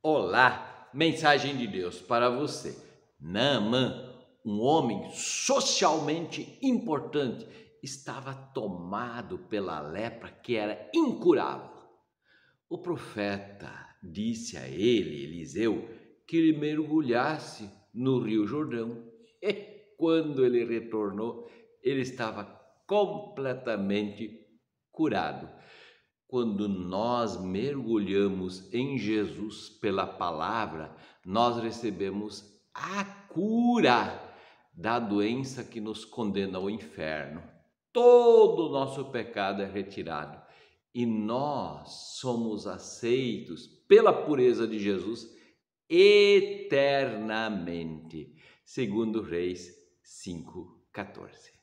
Olá, mensagem de Deus para você. Naamã, um homem socialmente importante, estava tomado pela lepra que era incurável. O profeta disse a ele, Eliseu, que ele mergulhasse no Rio Jordão. E quando ele retornou, ele estava completamente curado. Quando nós mergulhamos em Jesus pela palavra, nós recebemos a cura da doença que nos condena ao inferno. Todo o nosso pecado é retirado e nós somos aceitos pela pureza de Jesus eternamente, segundo Reis 5:14.